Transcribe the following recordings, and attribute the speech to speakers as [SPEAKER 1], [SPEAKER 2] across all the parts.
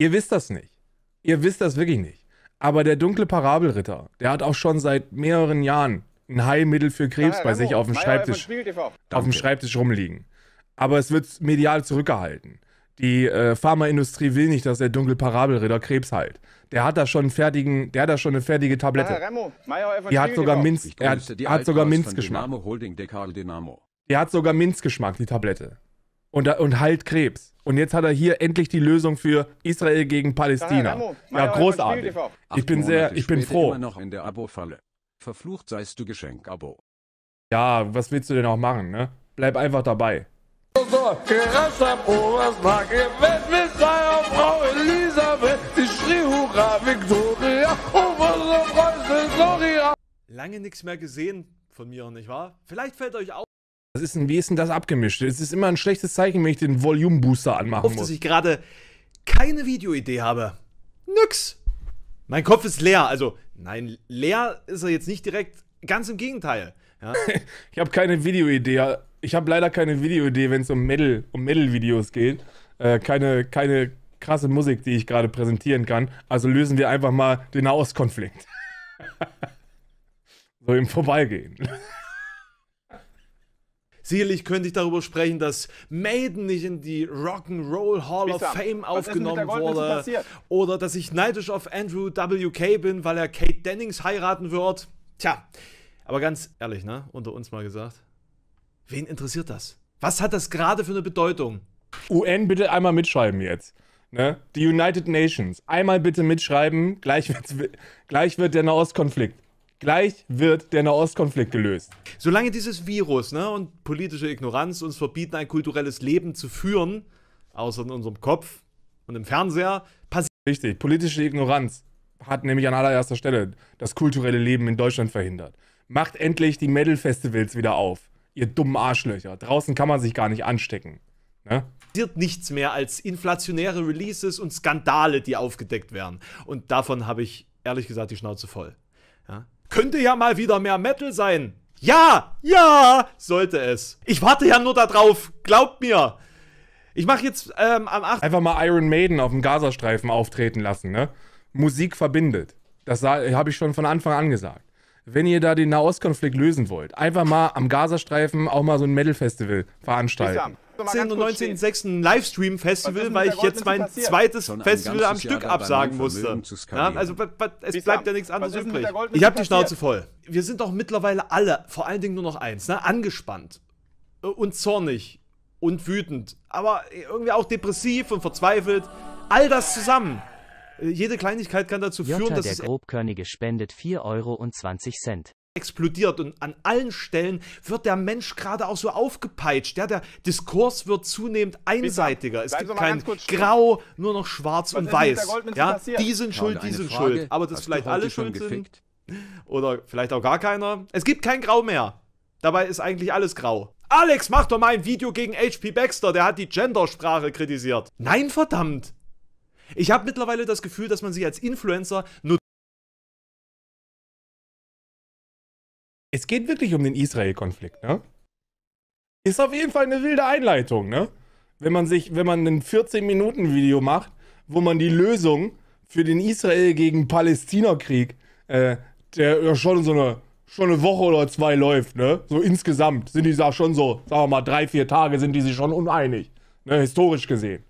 [SPEAKER 1] Ihr wisst das nicht. Ihr wisst das wirklich nicht. Aber der dunkle Parabelritter, der hat auch schon seit mehreren Jahren ein Heilmittel für Krebs ja, bei sich auf dem Schreibtisch, auf dem Schreibtisch rumliegen. Aber es wird medial zurückgehalten. Die äh, Pharmaindustrie will nicht, dass der dunkle Parabelritter Krebs heilt. Der hat da schon einen fertigen, der hat da schon eine fertige Tablette.
[SPEAKER 2] die hat sogar Minz, er hat, hat sogar Minzgeschmack.
[SPEAKER 1] Die hat sogar Minzgeschmack, die Tablette und, und heilt Krebs. Und jetzt hat er hier endlich die Lösung für Israel gegen Palästina. Ja, großartig. Ich bin sehr, ich bin froh. noch in der Abo-Falle. Verflucht seist du Geschenk-Abo. Ja, was willst du denn auch machen, ne? Bleib einfach dabei.
[SPEAKER 2] Lange nichts mehr gesehen von mir, nicht wahr? Vielleicht fällt euch auf. Das ist
[SPEAKER 1] ein, wie ist denn das abgemischt? Es ist immer ein schlechtes Zeichen, wenn ich den Volume Booster anmachen Auf, dass ich
[SPEAKER 2] gerade keine Videoidee habe. Nix. Mein Kopf ist leer. Also, nein, leer ist er jetzt nicht direkt. Ganz im Gegenteil. Ja. ich habe keine Videoidee. Ich habe leider
[SPEAKER 1] keine Videoidee, wenn es um Metal, um Metal-Videos geht. Äh, keine, keine krasse Musik, die ich gerade präsentieren kann. Also lösen wir einfach mal den Nahostkonflikt.
[SPEAKER 2] so im Vorbeigehen. Sicherlich könnte ich darüber sprechen, dass Maiden nicht in die Rock'n'Roll Hall of Fame aufgenommen wurde. Oder dass ich neidisch auf Andrew WK bin, weil er Kate Dennings heiraten wird. Tja, aber ganz ehrlich, ne? Unter uns mal gesagt. Wen interessiert das? Was hat das gerade für eine Bedeutung?
[SPEAKER 1] UN bitte einmal mitschreiben jetzt. Ne? Die United Nations. Einmal bitte mitschreiben, gleich, gleich wird der Nahostkonflikt.
[SPEAKER 2] Gleich wird der Nahostkonflikt gelöst. Solange dieses Virus ne, und politische Ignoranz uns verbieten, ein kulturelles Leben zu führen, außer in unserem Kopf und im Fernseher,
[SPEAKER 1] passiert. Richtig, politische Ignoranz hat nämlich an allererster Stelle das kulturelle Leben in Deutschland verhindert. Macht endlich die Metal-Festivals wieder auf, ihr dummen Arschlöcher. Draußen kann man sich gar nicht anstecken. Ne?
[SPEAKER 2] passiert nichts mehr als inflationäre Releases und Skandale, die aufgedeckt werden. Und davon habe ich ehrlich gesagt die Schnauze voll. Könnte ja mal wieder mehr Metal sein. Ja, ja, sollte es. Ich warte ja nur darauf. Glaubt mir. Ich mache jetzt ähm, am 8. Einfach mal Iron Maiden auf dem
[SPEAKER 1] Gazastreifen auftreten lassen, ne? Musik verbindet. Das habe ich schon von Anfang an gesagt. Wenn ihr da den Nahostkonflikt lösen wollt, einfach mal am Gazastreifen auch mal so ein Metal-Festival veranstalten.
[SPEAKER 2] 18. und 19.06. Livestream-Festival, weil ich jetzt mein zweites Festival am Stück absagen musste. Ja, also es bleibt ja nichts anderes übrig. Ich habe die Schnauze voll. Wir sind doch mittlerweile alle, vor allen Dingen nur noch eins, ne? angespannt und zornig und wütend, aber irgendwie auch depressiv und verzweifelt. All das zusammen. Jede Kleinigkeit kann dazu Jota führen, dass der es... Grobkörnige spendet 4,20 Euro explodiert und an allen Stellen wird der Mensch gerade auch so aufgepeitscht. Ja, der Diskurs wird zunehmend einseitiger. Es gibt kein Grau, nur noch Schwarz Was und Weiß. Ja, die sind schuld, die sind Frage, schuld. Aber das vielleicht alle schuld sind. Oder vielleicht auch gar keiner. Es gibt kein Grau mehr. Dabei ist eigentlich alles grau. Alex, mach doch mal ein Video gegen HP Baxter, der hat die Gendersprache kritisiert. Nein, verdammt! Ich habe mittlerweile das Gefühl, dass man sich als Influencer nur Es geht wirklich um den Israel-Konflikt, ne? Ist auf jeden
[SPEAKER 1] Fall eine wilde Einleitung, ne? Wenn man sich, wenn man ein 14-Minuten-Video macht, wo man die Lösung für den Israel gegen Palästina-Krieg, äh, der ja schon so eine, schon eine Woche oder zwei läuft, ne? So insgesamt sind die da schon so, sagen wir mal, drei, vier Tage sind die sich schon uneinig, ne? Historisch gesehen.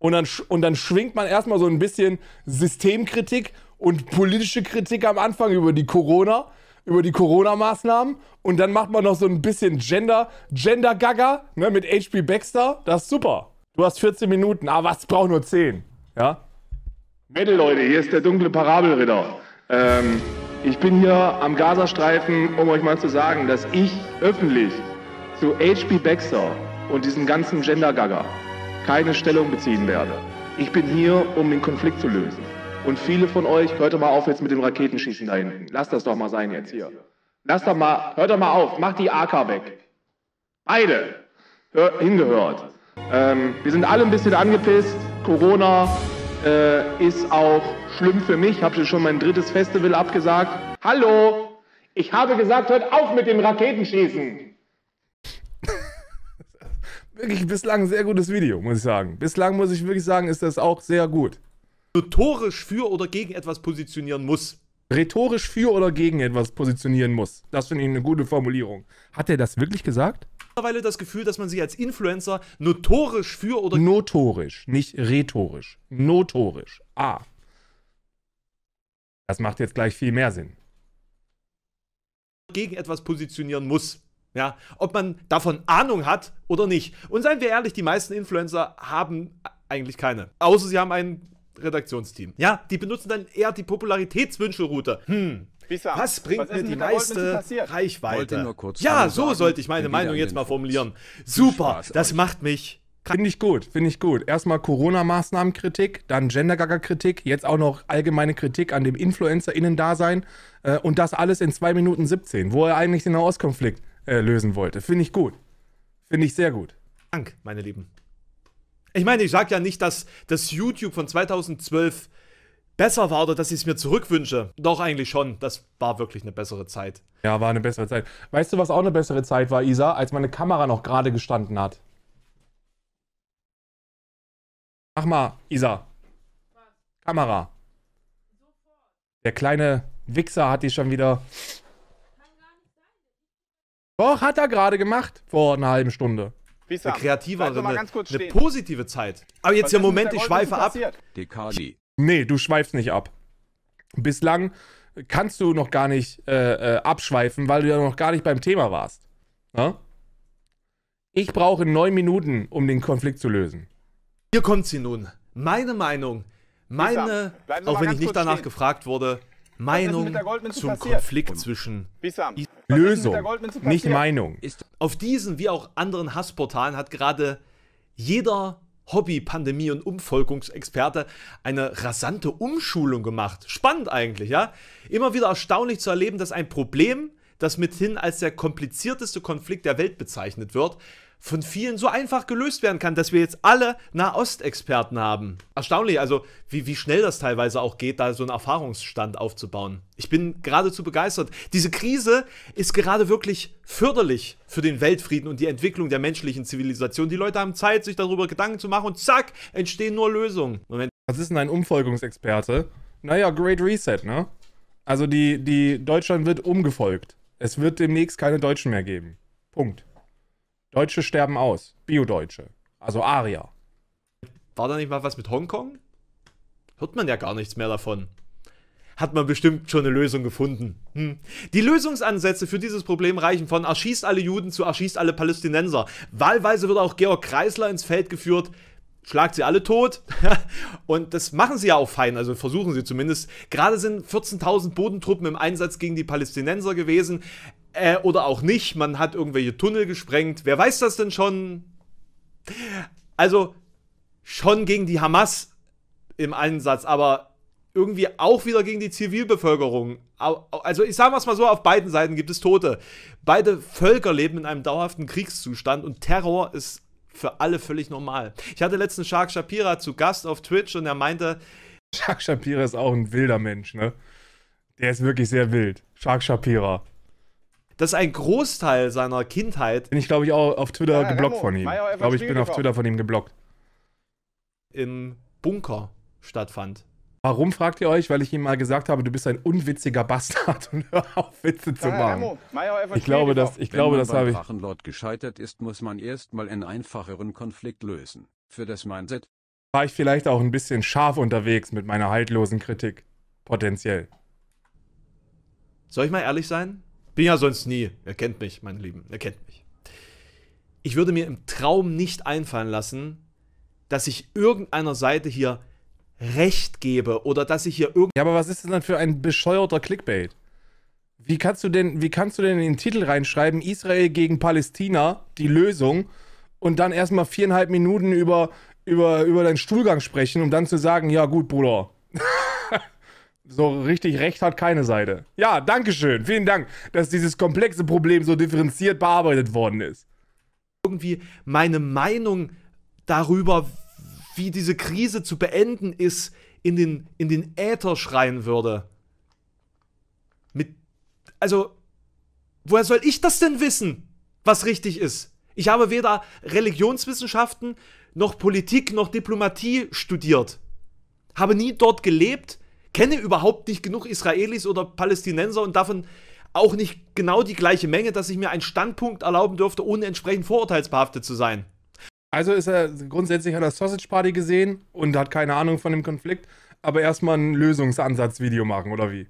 [SPEAKER 1] Und dann, und dann schwingt man erstmal so ein bisschen Systemkritik und politische Kritik am Anfang über die Corona über die Corona-Maßnahmen und dann macht man noch so ein bisschen Gender, Gender-Gaga ne, mit HP Baxter. Das ist super. Du hast 14 Minuten, aber es braucht nur 10? Ja? Metal, Leute, hier ist der dunkle Parabelritter. Ähm, ich bin hier am Gazastreifen, um euch mal zu sagen, dass ich öffentlich zu HP Baxter und diesem ganzen Gender-Gaga keine Stellung beziehen werde. Ich bin hier, um den Konflikt zu lösen. Und viele von euch, hört doch mal auf jetzt mit dem Raketenschießen da hinten. Lasst das doch mal sein jetzt hier. Lasst doch mal, hört doch mal auf, macht die AK weg. Beide. Hör, hingehört. Ähm, wir sind alle ein bisschen angepisst. Corona äh, ist auch schlimm für mich. Ich habe schon mein drittes Festival abgesagt. Hallo, ich habe gesagt, hört auf mit dem Raketenschießen. wirklich bislang ein sehr gutes Video, muss ich sagen. Bislang muss ich wirklich sagen, ist das auch sehr gut rhetorisch für oder gegen etwas positionieren muss. Rhetorisch für oder gegen etwas positionieren muss. Das finde ich eine gute Formulierung. Hat er das wirklich gesagt?
[SPEAKER 2] Mittlerweile das Gefühl, dass man sich als Influencer notorisch für oder. Notorisch, nicht rhetorisch. Notorisch. Ah.
[SPEAKER 1] Das macht jetzt gleich viel mehr Sinn.
[SPEAKER 2] Gegen etwas positionieren muss. Ja, ob man davon Ahnung hat oder nicht. Und seien wir ehrlich, die meisten Influencer haben eigentlich keine. Außer sie haben einen Redaktionsteam. Ja, die benutzen dann eher die Popularitätswünsche-Route. Hm. hm. Was bringt mir die meiste Reichweite? ja, so sagen, sollte ich meine Meinung jetzt mal formulieren.
[SPEAKER 1] Super, das euch. macht mich. Finde ich gut, finde ich gut. Erstmal Corona-Maßnahmen-Kritik, dann Gender-Gaga-Kritik, jetzt auch noch allgemeine Kritik an dem InfluencerInnen-Dasein äh, und das alles in 2 Minuten 17, wo er eigentlich den Nahostkonflikt äh, lösen wollte. Finde ich gut. Finde ich sehr
[SPEAKER 2] gut. Dank, meine Lieben. Ich meine, ich sage ja nicht, dass das YouTube von 2012 besser war oder dass ich es mir zurückwünsche. Doch, eigentlich schon. Das war wirklich eine bessere Zeit.
[SPEAKER 1] Ja, war eine bessere Zeit. Weißt du, was auch eine bessere Zeit war, Isa? Als meine Kamera noch gerade gestanden hat. Mach mal, Isa. Kamera. Der kleine Wichser hat die schon wieder... Doch, hat er gerade gemacht. Vor einer halben Stunde. Bissam, eine kreativere, eine, eine positive Zeit. Aber jetzt Was ja Moment, ich schweife ab. Dekali. Nee, du schweifst nicht ab. Bislang kannst du noch gar nicht äh, äh abschweifen, weil du ja noch gar nicht beim Thema warst. Na? Ich brauche
[SPEAKER 2] neun Minuten, um den Konflikt zu lösen. Hier kommt sie nun. Meine Meinung. Meine, auch wenn ich nicht danach stehen. gefragt wurde, Meinung zum Konflikt zwischen Lösung, nicht Meinung. Auf diesen wie auch anderen Hassportalen hat gerade jeder Hobby, Pandemie und Umvolkungsexperte eine rasante Umschulung gemacht. Spannend eigentlich, ja? Immer wieder erstaunlich zu erleben, dass ein Problem, das mithin als der komplizierteste Konflikt der Welt bezeichnet wird, von vielen so einfach gelöst werden kann, dass wir jetzt alle Nahost-Experten haben. Erstaunlich, also wie, wie schnell das teilweise auch geht, da so einen Erfahrungsstand aufzubauen. Ich bin geradezu begeistert. Diese Krise ist gerade wirklich förderlich für den Weltfrieden und die Entwicklung der menschlichen Zivilisation. Die Leute haben Zeit, sich darüber Gedanken zu machen und zack, entstehen nur Lösungen. Moment. Was ist denn
[SPEAKER 1] ein Umfolgungsexperte? Naja, Great Reset, ne? Also die, die Deutschland wird umgefolgt. Es wird demnächst keine Deutschen mehr geben. Punkt. Deutsche sterben
[SPEAKER 2] aus. Bio-Deutsche. Also Arier. War da nicht mal was mit Hongkong? Hört man ja gar nichts mehr davon. Hat man bestimmt schon eine Lösung gefunden. Hm. Die Lösungsansätze für dieses Problem reichen von erschießt alle Juden zu erschießt alle Palästinenser. Wahlweise wird auch Georg Kreisler ins Feld geführt. Schlagt sie alle tot. Und das machen sie ja auch fein, also versuchen sie zumindest. Gerade sind 14.000 Bodentruppen im Einsatz gegen die Palästinenser gewesen. Äh, oder auch nicht. Man hat irgendwelche Tunnel gesprengt. Wer weiß das denn schon? Also schon gegen die Hamas im Einsatz, aber irgendwie auch wieder gegen die Zivilbevölkerung. Also ich sage es mal so, auf beiden Seiten gibt es Tote. Beide Völker leben in einem dauerhaften Kriegszustand und Terror ist für alle völlig normal. Ich hatte letztens Shark Shapira zu Gast auf Twitch und er meinte...
[SPEAKER 1] Shark Shapira ist auch ein wilder Mensch, ne? Der ist wirklich sehr wild. Shark
[SPEAKER 2] Shapira dass ein Großteil seiner Kindheit. Bin ich, glaube ich, auch auf Twitter ja, geblockt Ramo, von ihm. Ich glaube, ich bin auf Twitter von ihm geblockt. Im Bunker stattfand.
[SPEAKER 1] Warum fragt ihr euch? Weil ich ihm mal gesagt habe, du bist ein unwitziger Bastard und hör auf, Witze zu machen. Ich glaube, das, ich glaube, das habe ich. Wenn Drachenlord gescheitert ist, muss man erstmal einen einfacheren Konflikt lösen. Für das Mindset war ich vielleicht auch ein bisschen scharf unterwegs mit meiner haltlosen Kritik. Potenziell.
[SPEAKER 2] Soll ich mal ehrlich sein? Bin ja sonst nie. Er kennt mich, meine Lieben. Er kennt mich. Ich würde mir im Traum nicht einfallen lassen, dass ich irgendeiner Seite hier Recht gebe oder dass ich hier irgend. Ja, aber was ist denn dann für ein bescheuerter Clickbait? Wie
[SPEAKER 1] kannst du denn, wie kannst du denn in den Titel reinschreiben, Israel gegen Palästina, die Lösung, und dann erstmal viereinhalb Minuten über, über, über deinen Stuhlgang sprechen, um dann zu sagen, ja gut, Bruder. so richtig recht hat keine Seite. Ja, danke schön. Vielen
[SPEAKER 2] Dank, dass dieses komplexe Problem so differenziert bearbeitet worden ist. Irgendwie meine Meinung darüber, wie diese Krise zu beenden ist, in den, in den Äther schreien würde. Mit. Also, woher soll ich das denn wissen, was richtig ist? Ich habe weder Religionswissenschaften noch Politik noch Diplomatie studiert. Habe nie dort gelebt kenne überhaupt nicht genug Israelis oder Palästinenser und davon auch nicht genau die gleiche Menge, dass ich mir einen Standpunkt erlauben dürfte, ohne entsprechend vorurteilsbehaftet zu sein. Also ist er grundsätzlich an der Sausage Party gesehen und hat keine Ahnung von dem Konflikt,
[SPEAKER 1] aber erstmal ein Lösungsansatzvideo machen, oder wie?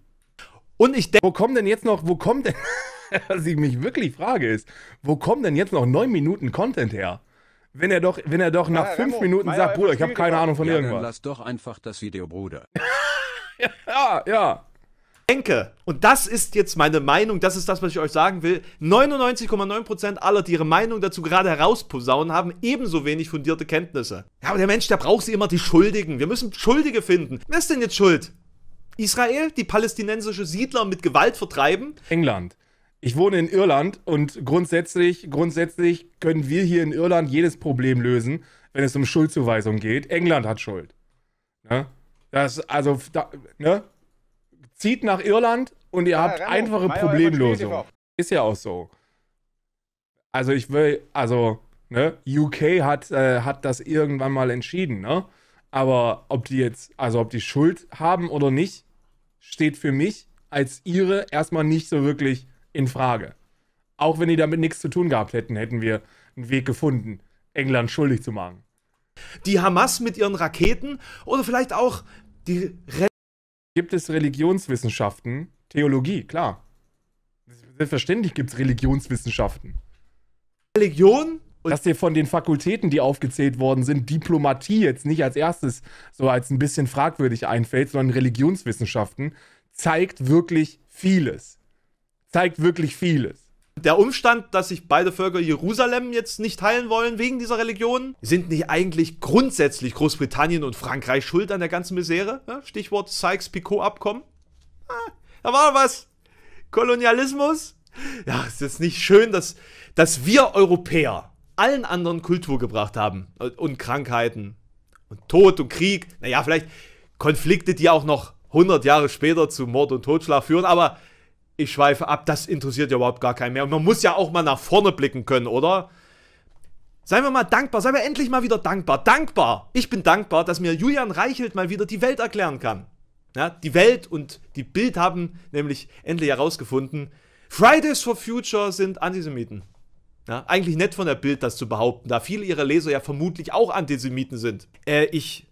[SPEAKER 1] Und ich denke. Wo kommen denn jetzt noch, wo kommt denn, was ich mich wirklich frage, ist, wo kommen denn jetzt noch neun Minuten Content her?
[SPEAKER 2] Wenn er doch, wenn er doch nach ja, fünf Minuten sagt, Bruder, ich habe keine Ahnung von ja, irgendwas. Dann lass doch einfach das Video, Bruder. ja, ja. Denke, und das ist jetzt meine Meinung, das ist das, was ich euch sagen will, 99,9% aller, die ihre Meinung dazu gerade herausposaunen, haben ebenso wenig fundierte Kenntnisse. Ja, aber der Mensch, der braucht sie immer, die Schuldigen. Wir müssen Schuldige finden. Wer ist denn jetzt schuld? Israel, die palästinensische Siedler mit Gewalt vertreiben?
[SPEAKER 1] England. Ich wohne in Irland und grundsätzlich, grundsätzlich können wir hier in Irland jedes Problem lösen, wenn es um Schuldzuweisung geht. England hat Schuld. Ja? Ne? Das, also, da, ne? Zieht nach Irland und ihr ja, habt Remo, einfache Problemlösung. Ist ja auch so. Also ich will, also, ne? UK hat, äh, hat das irgendwann mal entschieden, ne? Aber ob die jetzt, also ob die Schuld haben oder nicht, steht für mich als ihre erstmal nicht so wirklich in Frage. Auch wenn die damit nichts zu tun gehabt hätten, hätten wir einen Weg gefunden, England schuldig zu machen. Die Hamas mit ihren Raketen oder vielleicht auch die Re gibt es Religionswissenschaften? Theologie, klar. Selbstverständlich gibt es Religionswissenschaften. Religion? Dass dir von den Fakultäten, die aufgezählt worden sind, Diplomatie jetzt nicht als erstes so als ein bisschen fragwürdig einfällt, sondern Religionswissenschaften, zeigt wirklich vieles.
[SPEAKER 2] Zeigt wirklich vieles. Der Umstand, dass sich beide Völker Jerusalem jetzt nicht teilen wollen wegen dieser Religion, sind nicht eigentlich grundsätzlich Großbritannien und Frankreich schuld an der ganzen Misere? Stichwort Sykes-Picot-Abkommen. Ah, da war was. Kolonialismus. Ja, ist jetzt nicht schön, dass, dass wir Europäer allen anderen Kultur gebracht haben. Und Krankheiten. Und Tod und Krieg. Naja, vielleicht Konflikte, die auch noch 100 Jahre später zu Mord und Totschlag führen. Aber ich schweife ab, das interessiert ja überhaupt gar keinen mehr. Und man muss ja auch mal nach vorne blicken können, oder? Seien wir mal dankbar, seien wir endlich mal wieder dankbar. Dankbar! Ich bin dankbar, dass mir Julian Reichelt mal wieder die Welt erklären kann. Ja, die Welt und die Bild haben nämlich endlich herausgefunden, Fridays for Future sind Antisemiten. Ja, eigentlich nett von der Bild, das zu behaupten, da viele ihrer Leser ja vermutlich auch Antisemiten sind. Äh, ich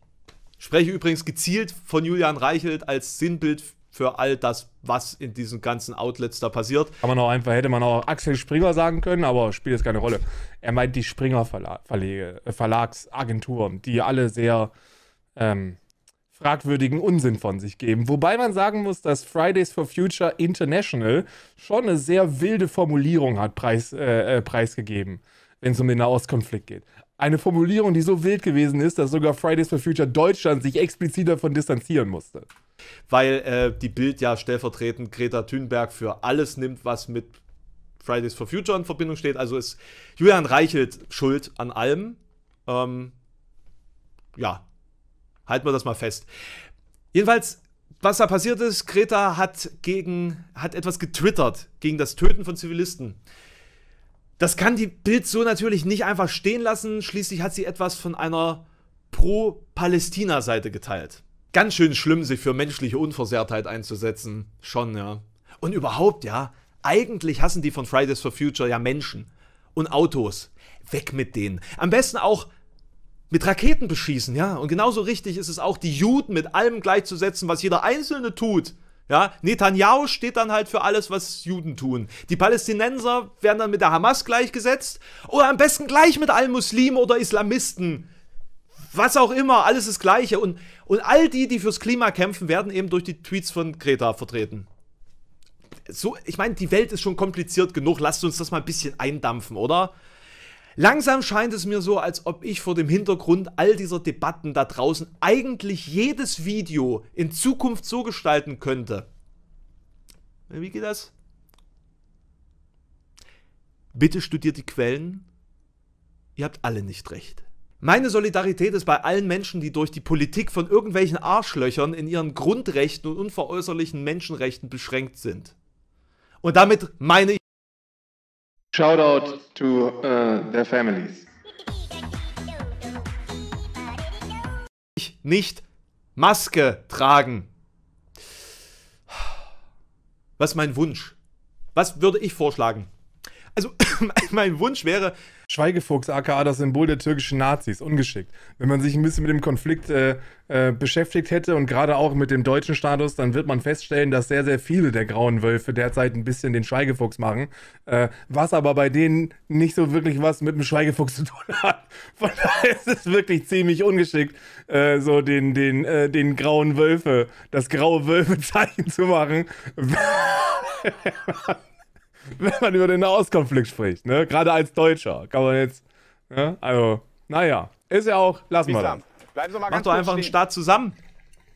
[SPEAKER 2] spreche übrigens gezielt von Julian Reichelt als Sinnbild für all das, was in diesen ganzen Outlets da passiert. Kann man auch einfach, hätte man auch Axel Springer sagen können, aber spielt jetzt keine Rolle. Er meint die Springer
[SPEAKER 1] äh, Verlagsagenturen, die alle sehr ähm, fragwürdigen Unsinn von sich geben. Wobei man sagen muss, dass Fridays for Future International schon eine sehr wilde Formulierung hat preis, äh, äh preisgegeben, wenn es um den Nahostkonflikt geht. Eine Formulierung, die so wild gewesen ist, dass sogar Fridays for Future Deutschland sich explizit davon
[SPEAKER 2] distanzieren musste weil äh, die Bild ja stellvertretend Greta Thunberg für alles nimmt, was mit Fridays for Future in Verbindung steht. Also ist Julian Reichelt schuld an allem. Ähm, ja, halten wir das mal fest. Jedenfalls, was da passiert ist, Greta hat gegen, hat etwas getwittert gegen das Töten von Zivilisten. Das kann die Bild so natürlich nicht einfach stehen lassen. Schließlich hat sie etwas von einer Pro-Palästina-Seite geteilt ganz schön schlimm, sich für menschliche Unversehrtheit einzusetzen. Schon, ja. Und überhaupt, ja, eigentlich hassen die von Fridays for Future ja Menschen und Autos. Weg mit denen. Am besten auch mit Raketen beschießen, ja. Und genauso richtig ist es auch, die Juden mit allem gleichzusetzen, was jeder Einzelne tut. Ja, Netanyahu steht dann halt für alles, was Juden tun. Die Palästinenser werden dann mit der Hamas gleichgesetzt oder am besten gleich mit allen Muslimen oder Islamisten was auch immer, alles das Gleiche. Und, und all die, die fürs Klima kämpfen, werden eben durch die Tweets von Greta vertreten. So, ich meine, die Welt ist schon kompliziert genug, lasst uns das mal ein bisschen eindampfen, oder? Langsam scheint es mir so, als ob ich vor dem Hintergrund all dieser Debatten da draußen eigentlich jedes Video in Zukunft so gestalten könnte. Wie geht das? Bitte studiert die Quellen. Ihr habt alle nicht recht. Meine Solidarität ist bei allen Menschen, die durch die Politik von irgendwelchen Arschlöchern in ihren Grundrechten und unveräußerlichen Menschenrechten beschränkt sind. Und damit meine ich. Shoutout to uh, their families. nicht Maske tragen. Was ist mein Wunsch? Was würde ich vorschlagen? Also mein Wunsch wäre. Schweigefuchs, aka das
[SPEAKER 1] Symbol der türkischen Nazis, ungeschickt. Wenn man sich ein bisschen mit dem Konflikt äh, äh, beschäftigt hätte und gerade auch mit dem deutschen Status, dann wird man feststellen, dass sehr, sehr viele der grauen Wölfe derzeit ein bisschen den Schweigefuchs machen. Äh, was aber bei denen nicht so wirklich was mit dem Schweigefuchs zu tun hat. Von daher ist es wirklich ziemlich ungeschickt, äh, so den, den, äh, den grauen Wölfe, das graue Wölfe-Zeichen zu machen. wenn man über den Nahostkonflikt spricht. Ne? Gerade als Deutscher kann man jetzt. Ne? Also, naja, ist ja auch, lassen wir das.
[SPEAKER 2] Bleiben Sie mal Mach doch einfach stehen. einen Staat zusammen.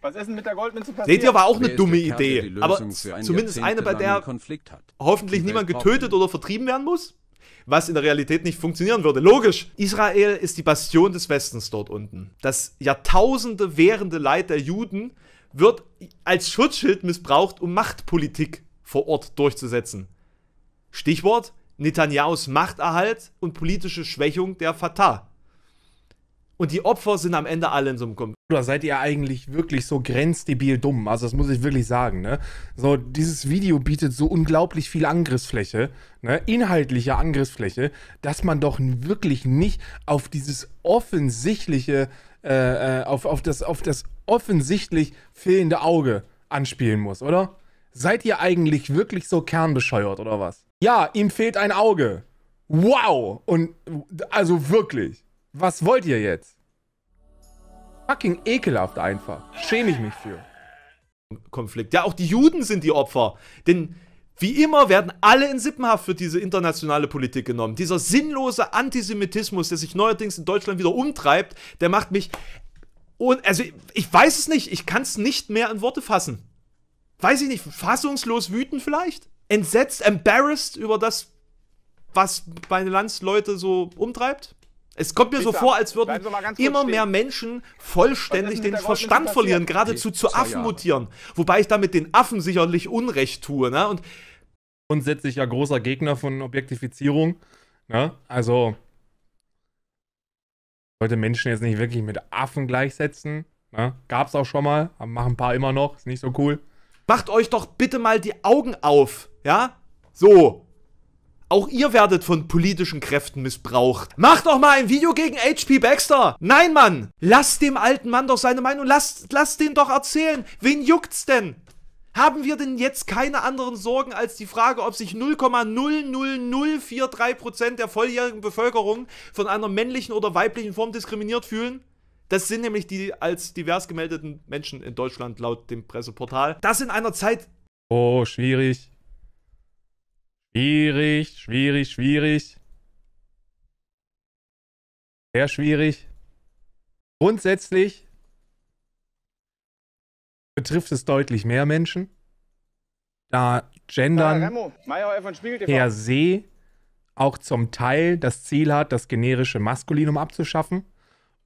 [SPEAKER 2] Was ist denn mit der Goldmünze passiert? Seht ihr, war auch eine dumme Idee. Aber zumindest eine, bei der hoffentlich niemand getötet oder vertrieben werden muss. Was in der Realität nicht funktionieren würde. Logisch. Israel ist die Bastion des Westens dort unten. Das Jahrtausende währende Leid der Juden wird als Schutzschild missbraucht, um Machtpolitik vor Ort durchzusetzen. Stichwort Netanyahus Machterhalt und politische Schwächung der Fatah. Und die Opfer sind am Ende alle in so einem Konflikt. Oder seid ihr eigentlich wirklich so
[SPEAKER 1] grenzdebil dumm? Also, das muss ich wirklich sagen, ne? So, dieses Video bietet so unglaublich viel Angriffsfläche, ne? Inhaltliche Angriffsfläche, dass man doch wirklich nicht auf dieses offensichtliche, äh, äh, auf, auf, das, auf das offensichtlich fehlende Auge anspielen muss, oder? Seid ihr eigentlich wirklich so kernbescheuert oder was? Ja, ihm fehlt ein Auge. Wow! Und also wirklich.
[SPEAKER 2] Was wollt ihr jetzt? Fucking ekelhaft einfach. Schäme ich mich für. Konflikt. Ja, auch die Juden sind die Opfer. Denn wie immer werden alle in Sippenhaft für diese internationale Politik genommen. Dieser sinnlose Antisemitismus, der sich neuerdings in Deutschland wieder umtreibt, der macht mich. Und also ich weiß es nicht, ich kann es nicht mehr in Worte fassen weiß ich nicht, fassungslos wütend vielleicht? Entsetzt, embarrassed über das, was meine Landsleute so umtreibt? Es kommt mir Bitte, so vor, als würden immer mehr Menschen vollständig den Verstand verlieren, geradezu zu Affen mutieren. Wobei ich damit den Affen sicherlich Unrecht tue. Ne? Und grundsätzlich ja großer Gegner von Objektifizierung. Ne? Also
[SPEAKER 1] sollte Menschen jetzt nicht wirklich mit Affen gleichsetzen. Ne? es auch schon mal,
[SPEAKER 2] machen ein paar immer noch, ist nicht so cool. Macht euch doch bitte mal die Augen auf, ja? So. Auch ihr werdet von politischen Kräften missbraucht. Macht doch mal ein Video gegen HP Baxter. Nein, Mann. Lasst dem alten Mann doch seine Meinung. Lasst, lasst den doch erzählen. Wen juckt's denn? Haben wir denn jetzt keine anderen Sorgen als die Frage, ob sich 0,00043% der volljährigen Bevölkerung von einer männlichen oder weiblichen Form diskriminiert fühlen? Das sind nämlich die als divers gemeldeten Menschen in Deutschland laut dem Presseportal. Das in einer Zeit.
[SPEAKER 1] Oh, schwierig. Schwierig, schwierig, schwierig. Sehr schwierig. Grundsätzlich betrifft es deutlich mehr Menschen, da Gendern ah, per se auch zum Teil das Ziel hat, das generische Maskulinum abzuschaffen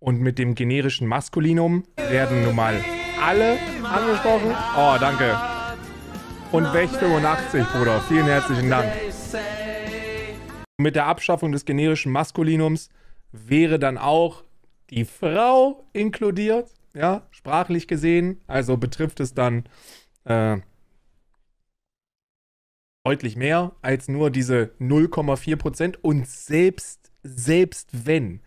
[SPEAKER 1] und mit dem generischen Maskulinum werden nun mal alle angesprochen. Oh, danke. Und Wech 85, Bruder. Vielen herzlichen Dank. Mit der Abschaffung des generischen Maskulinums wäre dann auch die Frau inkludiert, ja, sprachlich gesehen. Also betrifft es dann äh, deutlich mehr als nur diese 0,4 Und selbst, selbst wenn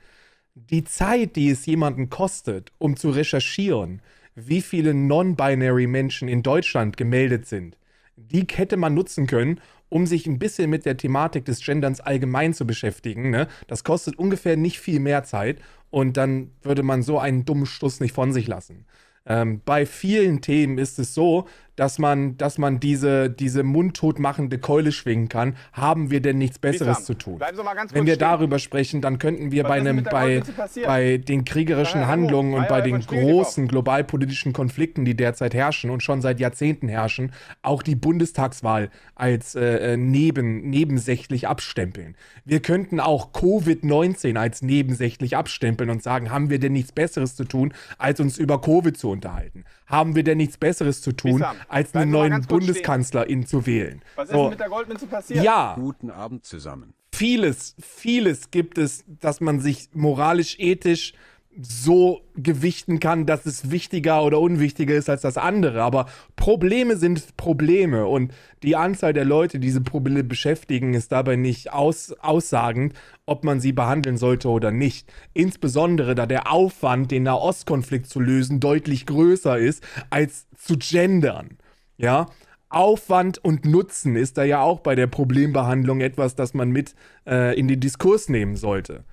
[SPEAKER 1] die Zeit, die es jemanden kostet, um zu recherchieren, wie viele non-binary Menschen in Deutschland gemeldet sind, die hätte man nutzen können, um sich ein bisschen mit der Thematik des Genderns allgemein zu beschäftigen. Ne? Das kostet ungefähr nicht viel mehr Zeit und dann würde man so einen dummen Stuss nicht von sich lassen. Ähm, bei vielen Themen ist es so, dass man, dass man diese, diese mundtotmachende Keule schwingen kann, haben wir denn nichts Besseres Bitte, zu tun? Wenn wir stehen. darüber sprechen, dann könnten wir bei, einem, bei, bei den kriegerischen ja, Handlungen und bei den großen globalpolitischen Konflikten, die derzeit herrschen und schon seit Jahrzehnten herrschen, auch die Bundestagswahl als äh, äh neben, nebensächlich abstempeln. Wir könnten auch Covid-19 als nebensächlich abstempeln und sagen, haben wir denn nichts Besseres zu tun, als uns über Covid zu unterhalten? haben wir denn nichts Besseres zu tun, als einen neuen Bundeskanzler ihn zu wählen? Was so. ist denn mit der
[SPEAKER 2] Goldman zu passieren? Ja.
[SPEAKER 1] Guten Abend zusammen. Vieles, vieles gibt es, dass man sich moralisch, ethisch so gewichten kann, dass es wichtiger oder unwichtiger ist als das andere. Aber Probleme sind Probleme und die Anzahl der Leute, die diese Probleme beschäftigen, ist dabei nicht aus aussagend, ob man sie behandeln sollte oder nicht. Insbesondere da der Aufwand, den Nahostkonflikt zu lösen, deutlich größer ist, als zu gendern. Ja, Aufwand und Nutzen ist da ja auch bei der Problembehandlung etwas, das man mit äh, in den Diskurs nehmen sollte.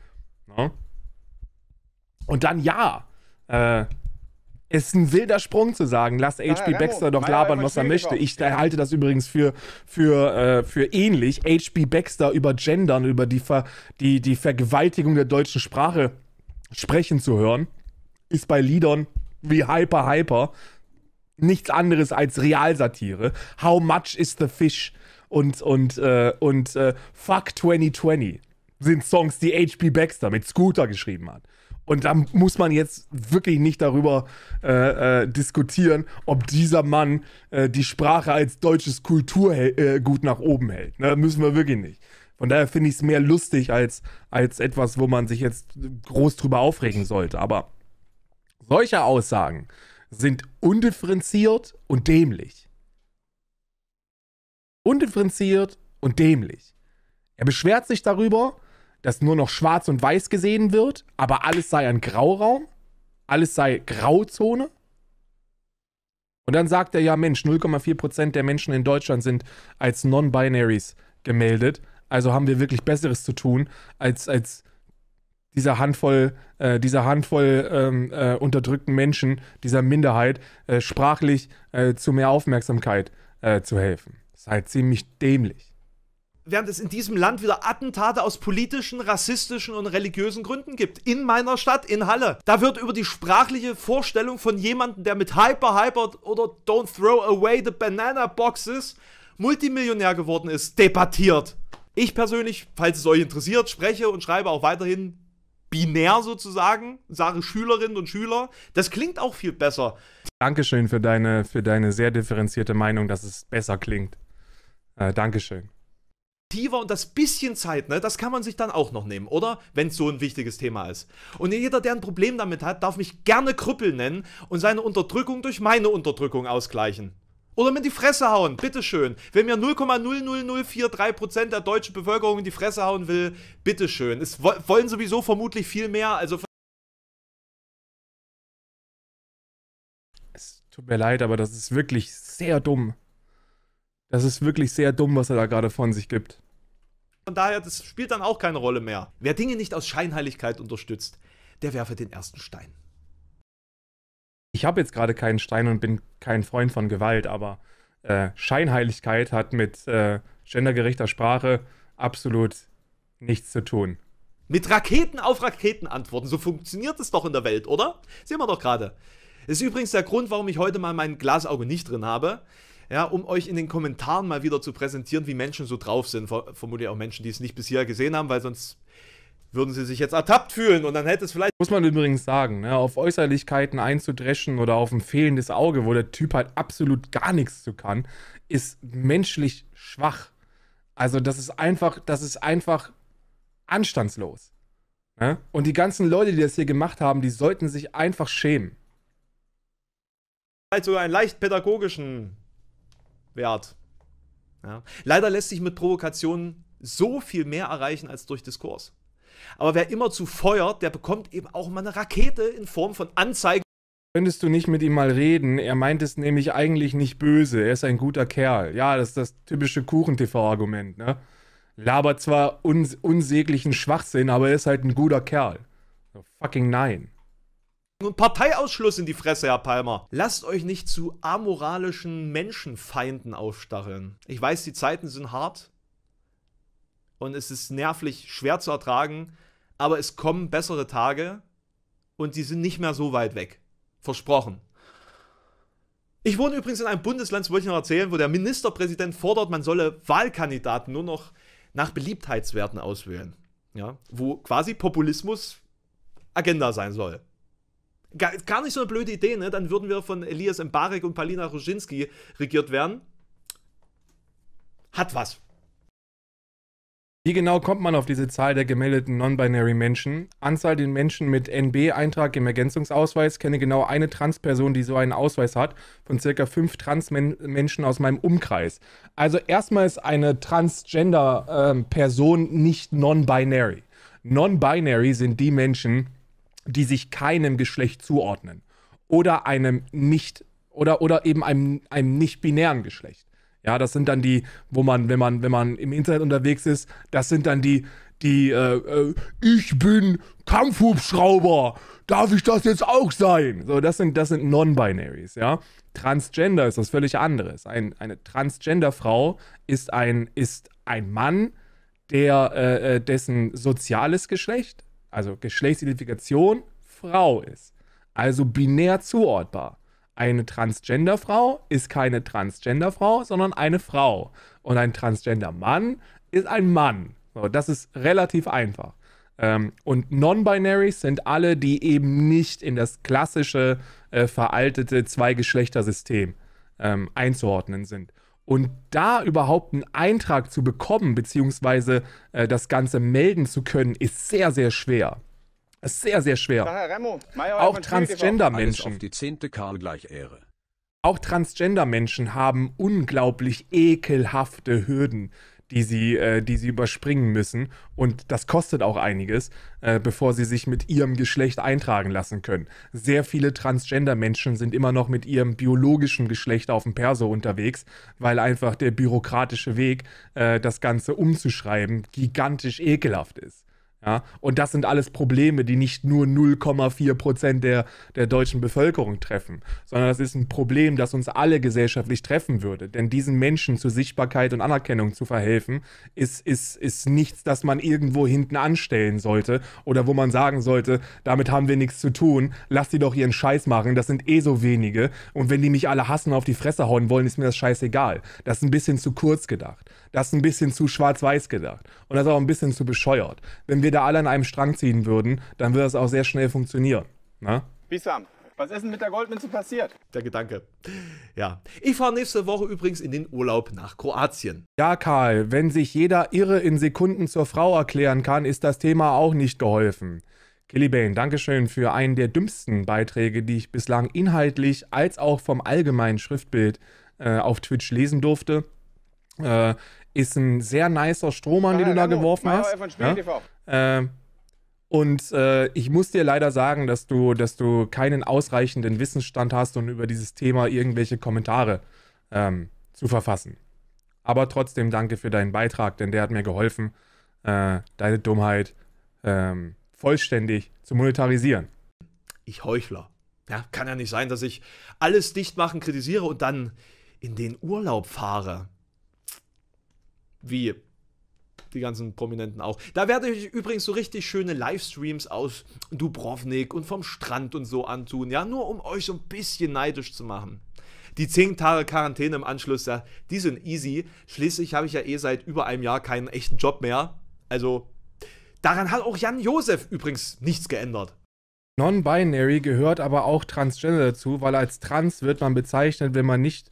[SPEAKER 1] Ja. Ne? Und dann ja, äh, ist ein wilder Sprung zu sagen, lass HP Baxter doch labern, was er möchte. Ich halte das übrigens für, für, äh, für ähnlich. HP Baxter über Gendern, über die, Ver, die, die Vergewaltigung der deutschen Sprache sprechen zu hören, ist bei Liedern wie Hyper Hyper nichts anderes als Realsatire. How much is the fish? Und, und, äh, und äh, Fuck 2020 sind Songs, die H.P. Baxter mit Scooter geschrieben hat. Und da muss man jetzt wirklich nicht darüber äh, äh, diskutieren, ob dieser Mann äh, die Sprache als deutsches Kulturgut nach oben hält. Ne, müssen wir wirklich nicht. Von daher finde ich es mehr lustig als, als etwas, wo man sich jetzt groß drüber aufregen sollte. Aber solche Aussagen sind undifferenziert und dämlich. Undifferenziert und dämlich. Er beschwert sich darüber, dass nur noch schwarz und weiß gesehen wird, aber alles sei ein Grauraum, alles sei Grauzone. Und dann sagt er, ja Mensch, 0,4% der Menschen in Deutschland sind als Non-Binaries gemeldet. Also haben wir wirklich Besseres zu tun, als, als dieser Handvoll, äh, dieser Handvoll ähm, äh, unterdrückten Menschen, dieser Minderheit, äh, sprachlich äh, zu mehr Aufmerksamkeit äh, zu helfen. Das ist halt ziemlich dämlich
[SPEAKER 2] während es in diesem Land wieder Attentate aus politischen, rassistischen und religiösen Gründen gibt. In meiner Stadt, in Halle. Da wird über die sprachliche Vorstellung von jemandem, der mit Hyper Hyper oder Don't Throw Away the Banana Boxes Multimillionär geworden ist, debattiert. Ich persönlich, falls es euch interessiert, spreche und schreibe auch weiterhin binär sozusagen, sage Schülerinnen und Schüler. Das klingt auch viel besser.
[SPEAKER 1] Dankeschön für deine, für deine sehr differenzierte Meinung, dass es besser klingt. Äh, Dankeschön
[SPEAKER 2] aktiver und das bisschen Zeit, ne, das kann man sich dann auch noch nehmen, oder? Wenn es so ein wichtiges Thema ist. Und jeder, der ein Problem damit hat, darf mich gerne Krüppel nennen und seine Unterdrückung durch meine Unterdrückung ausgleichen. Oder mir die Fresse hauen, bitteschön. Wenn mir 0,00043% der deutschen Bevölkerung in die Fresse hauen will, bitteschön. Es wollen sowieso vermutlich viel mehr, also...
[SPEAKER 1] Es tut mir leid, aber das ist wirklich sehr dumm. Das ist wirklich sehr dumm, was er da gerade von sich gibt.
[SPEAKER 2] Von daher, das spielt dann auch keine Rolle mehr. Wer Dinge nicht aus Scheinheiligkeit unterstützt, der werfe den ersten Stein.
[SPEAKER 1] Ich habe jetzt gerade keinen Stein und bin kein Freund von Gewalt, aber äh, Scheinheiligkeit hat mit äh, gendergerechter Sprache absolut nichts zu tun.
[SPEAKER 2] Mit Raketen auf Raketen antworten, so funktioniert es doch in der Welt, oder? Sehen wir doch gerade. Das Ist übrigens der Grund, warum ich heute mal mein Glasauge nicht drin habe ja, um euch in den Kommentaren mal wieder zu präsentieren, wie Menschen so drauf sind. Vermutlich auch Menschen, die es nicht bisher gesehen haben, weil sonst würden sie sich jetzt ertappt fühlen und dann
[SPEAKER 1] hätte es vielleicht... Muss man übrigens sagen, ne, auf Äußerlichkeiten einzudreschen oder auf ein fehlendes Auge, wo der Typ halt absolut gar nichts zu kann, ist menschlich schwach. Also das ist einfach, das ist einfach anstandslos. Ne? Und die ganzen Leute, die das hier gemacht haben, die sollten sich einfach schämen.
[SPEAKER 2] Vielleicht sogar einen leicht pädagogischen wert. Ja. Leider lässt sich mit Provokationen so viel mehr erreichen als durch Diskurs. Aber wer immer zu feuert, der bekommt eben auch mal eine Rakete in Form von Anzeigen. Könntest du nicht mit ihm mal reden? Er meint
[SPEAKER 1] es nämlich eigentlich nicht böse. Er ist ein guter Kerl. Ja, das ist das typische Kuchen-TV-Argument, ne? Labert zwar uns unsäglichen Schwachsinn, aber er ist halt ein guter Kerl. fucking nein
[SPEAKER 2] und Parteiausschluss in die Fresse, Herr Palmer. Lasst euch nicht zu amoralischen Menschenfeinden aufstacheln. Ich weiß, die Zeiten sind hart und es ist nervlich schwer zu ertragen, aber es kommen bessere Tage und die sind nicht mehr so weit weg. Versprochen. Ich wohne übrigens in einem Bundesland, das wollte ich noch erzählen, wo der Ministerpräsident fordert, man solle Wahlkandidaten nur noch nach Beliebtheitswerten auswählen. Ja? Wo quasi Populismus Agenda sein soll. Gar, gar nicht so eine blöde Idee, ne? Dann würden wir von Elias Mbarek und Palina Ruschinski regiert werden. Hat was.
[SPEAKER 1] Wie genau kommt man auf diese Zahl der gemeldeten non-binary Menschen? Anzahl den Menschen mit NB-Eintrag im Ergänzungsausweis kenne genau eine Transperson, die so einen Ausweis hat, von circa fünf Transmenschen aus meinem Umkreis. Also erstmal ist eine Transgender-Person ähm, nicht non-binary. Non-binary sind die Menschen, die sich keinem Geschlecht zuordnen oder einem nicht oder oder eben einem einem nicht binären Geschlecht. Ja, das sind dann die, wo man wenn man wenn man im Internet unterwegs ist, das sind dann die die äh, äh, ich bin Kampfhubschrauber, darf ich das jetzt auch sein? So, das sind das sind non-binaries, ja? Transgender ist was völlig anderes. Ein, eine Transgender Frau ist ein ist ein Mann, der äh, äh dessen soziales Geschlecht also Geschlechtsidentifikation Frau ist. Also binär zuordbar. Eine Transgenderfrau ist keine Transgenderfrau, sondern eine Frau. Und ein Transgender-Mann ist ein Mann. So, das ist relativ einfach. Ähm, und non binary sind alle, die eben nicht in das klassische, äh, veraltete Zweigeschlechtersystem ähm, einzuordnen sind. Und da überhaupt einen Eintrag zu bekommen, beziehungsweise äh, das Ganze melden zu können, ist sehr, sehr schwer. sehr, sehr schwer.
[SPEAKER 2] Auch Transgender-Menschen.
[SPEAKER 1] die zehnte Karl gleich Ehre. Auch Transgender-Menschen haben unglaublich ekelhafte Hürden die sie, äh, die sie überspringen müssen. Und das kostet auch einiges, äh, bevor sie sich mit ihrem Geschlecht eintragen lassen können. Sehr viele Transgender-Menschen sind immer noch mit ihrem biologischen Geschlecht auf dem Perso unterwegs, weil einfach der bürokratische Weg, äh, das Ganze umzuschreiben, gigantisch ekelhaft ist. Ja, und das sind alles Probleme, die nicht nur 0,4 Prozent der, der deutschen Bevölkerung treffen, sondern das ist ein Problem, das uns alle gesellschaftlich treffen würde. Denn diesen Menschen zur Sichtbarkeit und Anerkennung zu verhelfen, ist, ist, ist nichts, das man irgendwo hinten anstellen sollte oder wo man sagen sollte, damit haben wir nichts zu tun, lass die doch ihren Scheiß machen, das sind eh so wenige. Und wenn die mich alle hassen und auf die Fresse hauen wollen, ist mir das scheißegal. Das ist ein bisschen zu kurz gedacht. Das ist ein bisschen zu schwarz-weiß gedacht. Und das ist auch ein bisschen zu bescheuert. Wenn wir da alle an einem Strang ziehen würden, dann würde das auch sehr schnell funktionieren. Na? Ne?
[SPEAKER 2] Bissam, was ist denn mit der Goldmünze passiert? Der Gedanke. Ja. Ich fahre nächste Woche übrigens in den Urlaub nach Kroatien.
[SPEAKER 1] Ja, Karl, wenn sich jeder Irre in Sekunden zur Frau erklären kann, ist das Thema auch nicht geholfen. Bane, Dankeschön für einen der dümmsten Beiträge, die ich bislang inhaltlich als auch vom allgemeinen Schriftbild äh, auf Twitch lesen durfte. Äh, ist ein sehr nicer Strohmann, den du ah, da geworfen hast. Ja? Ne? Äh, und äh, ich muss dir leider sagen, dass du, dass du keinen ausreichenden Wissensstand hast, um über dieses Thema irgendwelche Kommentare ähm, zu verfassen. Aber trotzdem danke für deinen Beitrag, denn der hat mir geholfen, äh, deine Dummheit ähm, vollständig zu monetarisieren.
[SPEAKER 2] Ich Heuchler. Ja, kann ja nicht sein, dass ich alles dicht machen, kritisiere und dann in den Urlaub fahre wie die ganzen Prominenten auch. Da werde ich übrigens so richtig schöne Livestreams aus Dubrovnik und vom Strand und so antun, ja, nur um euch so ein bisschen neidisch zu machen. Die 10 Tage Quarantäne im Anschluss, ja, die sind easy. Schließlich habe ich ja eh seit über einem Jahr keinen echten Job mehr. Also, daran hat auch Jan Josef übrigens nichts geändert.
[SPEAKER 1] Non-binary gehört aber auch Transgender dazu, weil als trans wird man bezeichnet, wenn man nicht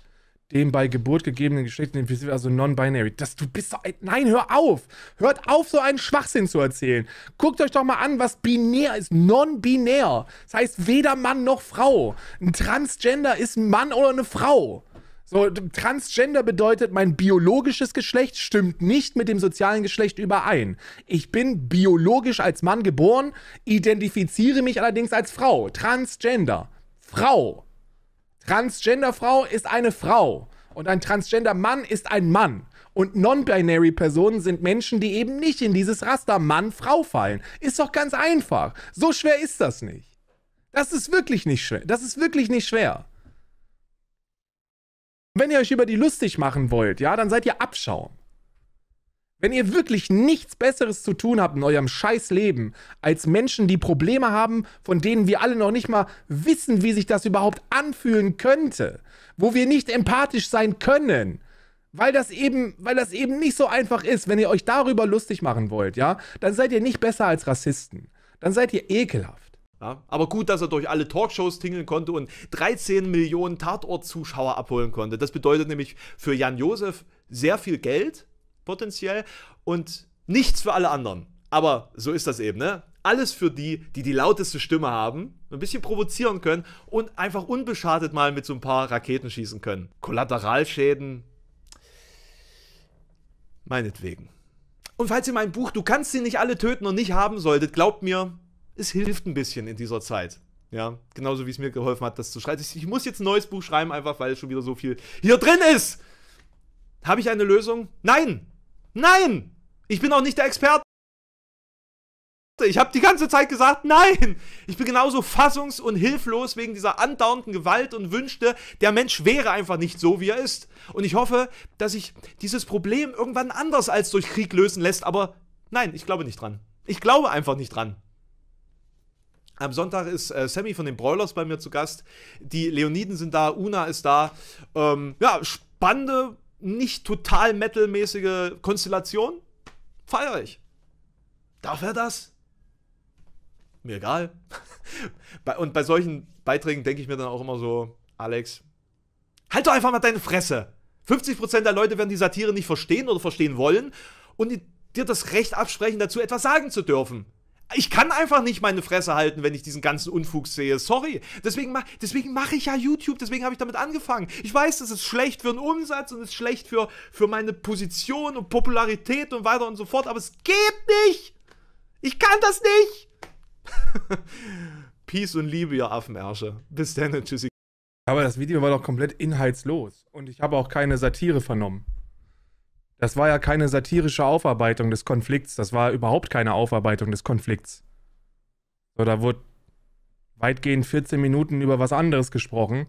[SPEAKER 1] dem bei Geburt gegebenen Geschlecht, also non-binary. Das, du bist doch ein, nein, hör auf! Hört auf, so einen Schwachsinn zu erzählen. Guckt euch doch mal an, was binär ist. Non-binär. Das heißt weder Mann noch Frau. Ein Transgender ist ein Mann oder eine Frau. So, Transgender bedeutet, mein biologisches Geschlecht stimmt nicht mit dem sozialen Geschlecht überein. Ich bin biologisch als Mann geboren, identifiziere mich allerdings als Frau. Transgender. Frau. Transgender-Frau ist eine Frau und ein Transgender-Mann ist ein Mann. Und Non-Binary-Personen sind Menschen, die eben nicht in dieses Raster Mann-Frau fallen. Ist doch ganz einfach. So schwer ist das nicht. Das ist wirklich nicht schwer. Das ist wirklich nicht schwer. wenn ihr euch über die lustig machen wollt, ja, dann seid ihr Abschaum. Wenn ihr wirklich nichts Besseres zu tun habt in eurem scheiß Leben, als Menschen, die Probleme haben, von denen wir alle noch nicht mal wissen, wie sich das überhaupt anfühlen könnte, wo wir nicht empathisch sein können, weil das eben, weil das eben nicht so einfach ist, wenn ihr euch darüber lustig machen wollt, ja, dann seid ihr nicht besser als Rassisten. Dann seid ihr ekelhaft.
[SPEAKER 2] Ja, aber gut, dass er durch alle Talkshows tingeln konnte und 13 Millionen Tatort-Zuschauer abholen konnte. Das bedeutet nämlich für Jan Josef sehr viel Geld potenziell und nichts für alle anderen. Aber so ist das eben, ne? Alles für die, die die lauteste Stimme haben, ein bisschen provozieren können und einfach unbeschadet mal mit so ein paar Raketen schießen können. Kollateralschäden, meinetwegen. Und falls ihr mein Buch Du kannst sie nicht alle töten und nicht haben solltet, glaubt mir, es hilft ein bisschen in dieser Zeit. Ja, genauso wie es mir geholfen hat, das zu schreiben. Ich, ich muss jetzt ein neues Buch schreiben, einfach weil es schon wieder so viel hier drin ist. Habe ich eine Lösung? Nein! Nein! Ich bin auch nicht der Experte. Ich habe die ganze Zeit gesagt, nein! Ich bin genauso fassungs- und hilflos wegen dieser andauernden Gewalt und wünschte, der Mensch wäre einfach nicht so, wie er ist. Und ich hoffe, dass sich dieses Problem irgendwann anders als durch Krieg lösen lässt, aber nein, ich glaube nicht dran. Ich glaube einfach nicht dran. Am Sonntag ist äh, Sammy von den Broilers bei mir zu Gast. Die Leoniden sind da, Una ist da. Ähm, ja, spannende nicht total metalmäßige Konstellation. Feier ich. Darf er das? Mir egal. und bei solchen Beiträgen denke ich mir dann auch immer so, Alex, halt doch einfach mal deine Fresse. 50% der Leute werden die Satire nicht verstehen oder verstehen wollen und dir das Recht absprechen, dazu etwas sagen zu dürfen ich kann einfach nicht meine Fresse halten, wenn ich diesen ganzen Unfug sehe. Sorry. Deswegen, deswegen mache ich ja YouTube, deswegen habe ich damit angefangen. Ich weiß, das ist schlecht für den Umsatz und es ist schlecht für, für meine Position und Popularität und weiter und so fort, aber es geht nicht. Ich kann das nicht. Peace und Liebe, ihr Affenärsche. Bis dann, tschüssi. Aber das Video war doch komplett
[SPEAKER 1] inhaltslos und ich habe auch keine Satire vernommen. Das war ja keine satirische Aufarbeitung des Konflikts. Das war überhaupt keine Aufarbeitung des Konflikts. So, da wurde weitgehend 14 Minuten über was anderes gesprochen.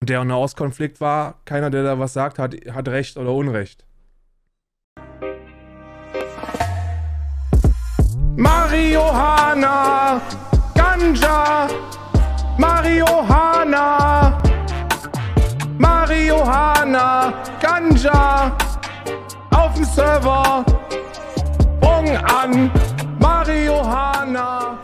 [SPEAKER 1] Und der Nahostkonflikt war, keiner, der da was sagt, hat, hat Recht oder Unrecht. Marihuana, Ganja, Marihuana. Marihuana, Ganja auf dem Server. Bong an, Marihuana.